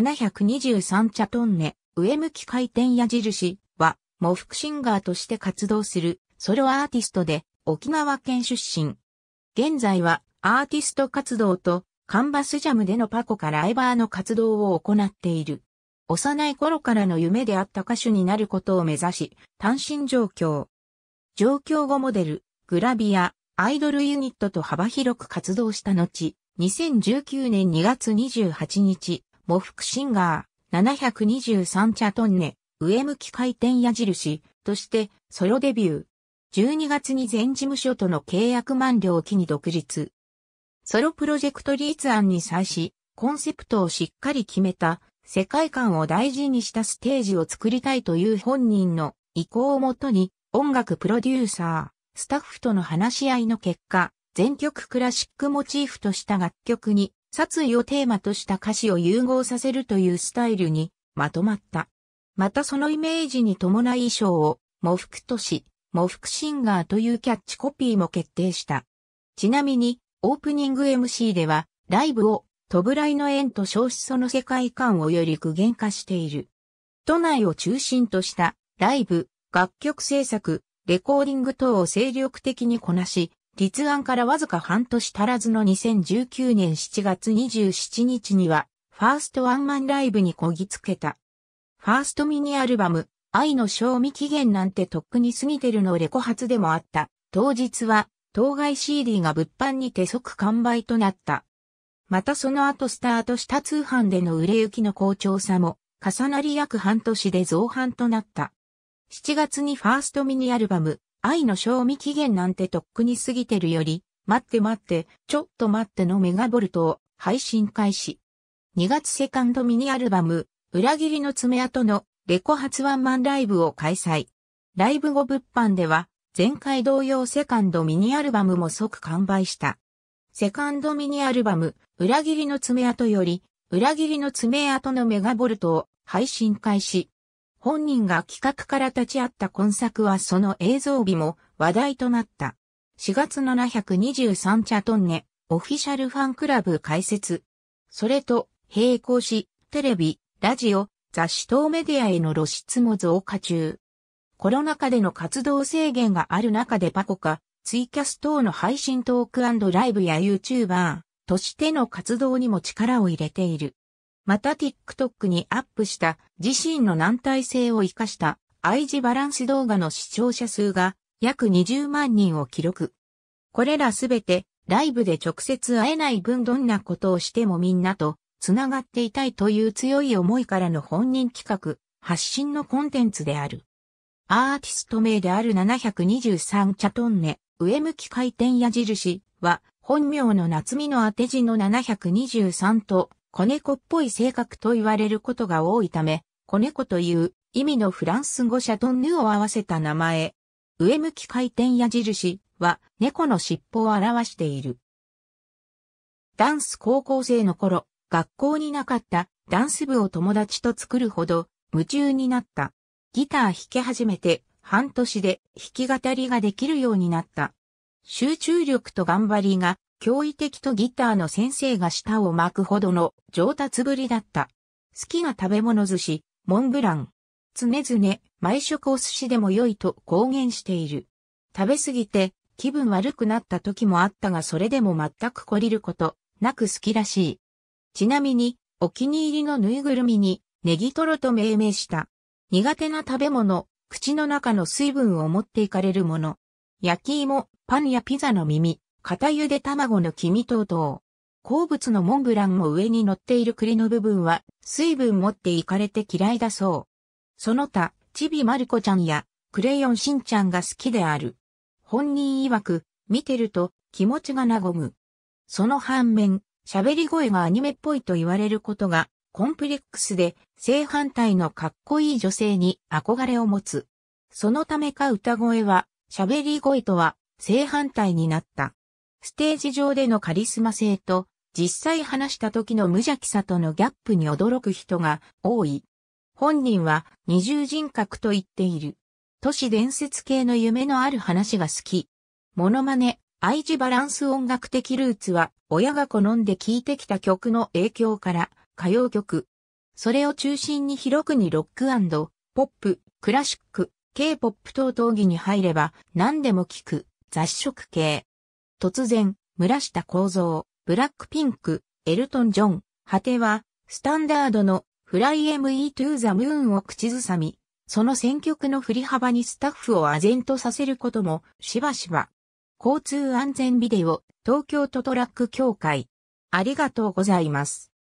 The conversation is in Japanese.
723チャトンネ、上向き回転矢印は、模服シンガーとして活動するソロアーティストで、沖縄県出身。現在は、アーティスト活動と、カンバスジャムでのパコからライバーの活動を行っている。幼い頃からの夢であった歌手になることを目指し、単身上京。上京後モデル、グラビア、アイドルユニットと幅広く活動した後、2019年2月28日、モフクシンガー、723チャトンネ、上向き回転矢印、としてソロデビュー。12月に全事務所との契約満了を機に独立。ソロプロジェクト立案に際し、コンセプトをしっかり決めた、世界観を大事にしたステージを作りたいという本人の意向をもとに、音楽プロデューサー、スタッフとの話し合いの結果、全曲クラシックモチーフとした楽曲に殺意をテーマとした歌詞を融合させるというスタイルにまとまった。またそのイメージに伴い衣装を、模服都市、模服シンガーというキャッチコピーも決定した。ちなみに、オープニング MC では、ライブを、トブライの縁と消失その世界観をより具現化している。都内を中心とした、ライブ、楽曲制作、レコーディング等を精力的にこなし、立案からわずか半年足らずの2019年7月27日には、ファーストワンマンライブにこぎつけた。ファーストミニアルバム、愛の賞味期限なんてとっくに過ぎてるのレコ発でもあった。当日は、当該 CD が物販に手即完売となった。またその後スタートした通販での売れ行きの好調さも、重なり約半年で増販となった。7月にファーストミニアルバム、愛の賞味期限なんてとっくに過ぎてるより、待って待って、ちょっと待ってのメガボルトを配信開始。2月セカンドミニアルバム、裏切りの爪痕のレコ発ワンマンライブを開催。ライブ後物販では、前回同様セカンドミニアルバムも即完売した。セカンドミニアルバム、裏切りの爪痕より、裏切りの爪痕のメガボルトを配信開始。本人が企画から立ち会った今作はその映像美も話題となった。4月723チャトンネ、オフィシャルファンクラブ開設。それと、並行し、テレビ、ラジオ、雑誌等メディアへの露出も増加中。コロナ禍での活動制限がある中でパコカ、ツイキャス等の配信トークライブや YouTuber としての活動にも力を入れている。また TikTok にアップした自身の軟体性を活かした愛知バランス動画の視聴者数が約20万人を記録。これらすべてライブで直接会えない分どんなことをしてもみんなと繋がっていたいという強い思いからの本人企画、発信のコンテンツである。アーティスト名である723チャトンネ、上向き回転矢印は、本名の夏美の当て字の723と子猫っぽい性格と言われることが多いため、子猫という意味のフランス語シャトンヌを合わせた名前。上向き回転矢印は猫の尻尾を表している。ダンス高校生の頃、学校になかったダンス部を友達と作るほど夢中になった。ギター弾き始めて半年で弾き語りができるようになった。集中力と頑張りが驚異的とギターの先生が舌を巻くほどの上達ぶりだった。好きな食べ物寿司、モンブラン。常々、毎食お寿司でも良いと公言している。食べ過ぎて気分悪くなった時もあったがそれでも全く懲りることなく好きらしい。ちなみに、お気に入りのぬいぐるみにネギトロと命名した。苦手な食べ物、口の中の水分を持っていかれるもの。焼き芋、パンやピザの耳、片茹で卵の黄身等々。好物のモンブランも上に乗っている栗の部分は水分持っていかれて嫌いだそう。その他、ちびまる子ちゃんやクレヨンしんちゃんが好きである。本人曰く、見てると気持ちが和む。その反面、喋り声がアニメっぽいと言われることがコンプレックスで正反対のかっこいい女性に憧れを持つ。そのためか歌声は喋り声とは正反対になった。ステージ上でのカリスマ性と、実際話した時の無邪気さとのギャップに驚く人が多い。本人は二重人格と言っている。都市伝説系の夢のある話が好き。モノマネ、愛知バランス音楽的ルーツは、親が好んで聴いてきた曲の影響から、歌謡曲。それを中心に広くにロックポップ、クラシック、K-POP 等討議に入れば、何でも聴く、雑食系。突然、村下構造、ブラックピンク、エルトン・ジョン、果ては、スタンダードのフライ ME to the Moon を口ずさみ、その選曲の振り幅にスタッフを唖然とさせることもしばしば。交通安全ビデオ、東京都トラック協会。ありがとうございます。